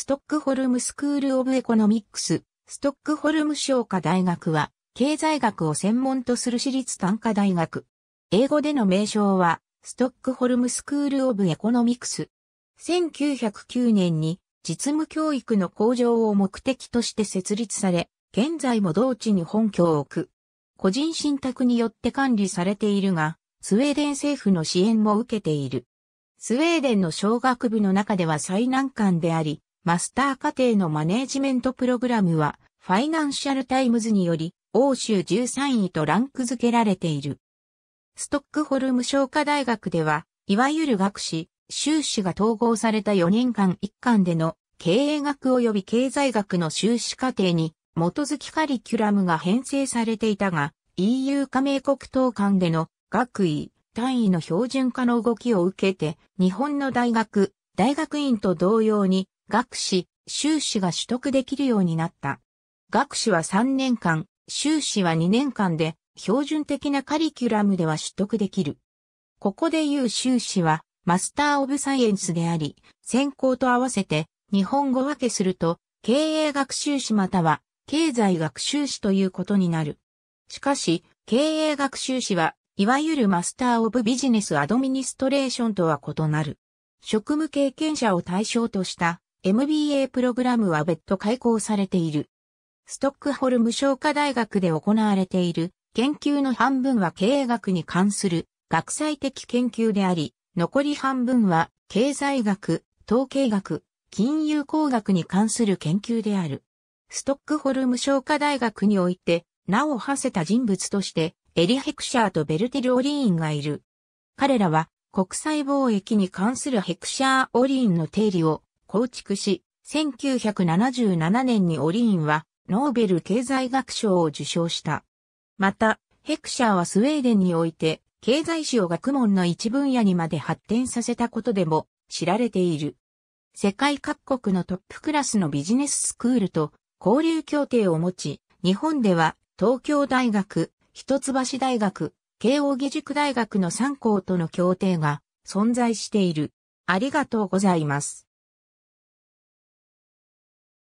ストックホルムスクール・オブ・エコノミックス、ストックホルム商科大学は、経済学を専門とする私立短科大学。英語での名称は、ストックホルムスクール・オブ・エコノミクス。1909年に実務教育の向上を目的として設立され、現在も同地に本拠を置く。個人信託によって管理されているが、スウェーデン政府の支援も受けている。スウェーデンの小学部の中では最難関であり、マスター課程のマネージメントプログラムは、ファイナンシャルタイムズにより、欧州13位とランク付けられている。ストックホルム商科大学では、いわゆる学士、修士が統合された4年間一貫での経営学及び経済学の修士課程に基づきカリキュラムが編成されていたが、EU 加盟国等間での学位、単位の標準化の動きを受けて、日本の大学、大学院と同様に学士、修士が取得できるようになった。学士は3年間、修士は2年間で、標準的なカリキュラムでは取得できる。ここで言う修士は、マスターオブサイエンスであり、専攻と合わせて、日本語分けすると、経営学習士または、経済学習士ということになる。しかし、経営学習士は、いわゆるマスターオブビジネスアドミニストレーションとは異なる。職務経験者を対象とした MBA プログラムは別途開講されている。ストックホルム商科大学で行われている研究の半分は経営学に関する学際的研究であり、残り半分は経済学、統計学、金融工学に関する研究である。ストックホルム商科大学において、名を馳せた人物として、エリヘクシャーとベルテル・オリーンがいる。彼らは国際貿易に関するヘクシャー・オリーンの定理を構築し、1977年にオリーンはノーベル経済学賞を受賞した。また、ヘクシャーはスウェーデンにおいて経済史を学問の一分野にまで発展させたことでも知られている。世界各国のトップクラスのビジネススクールと交流協定を持ち、日本では東京大学、一橋大学、慶応義塾大学の3校との協定が存在している。ありがとうございます。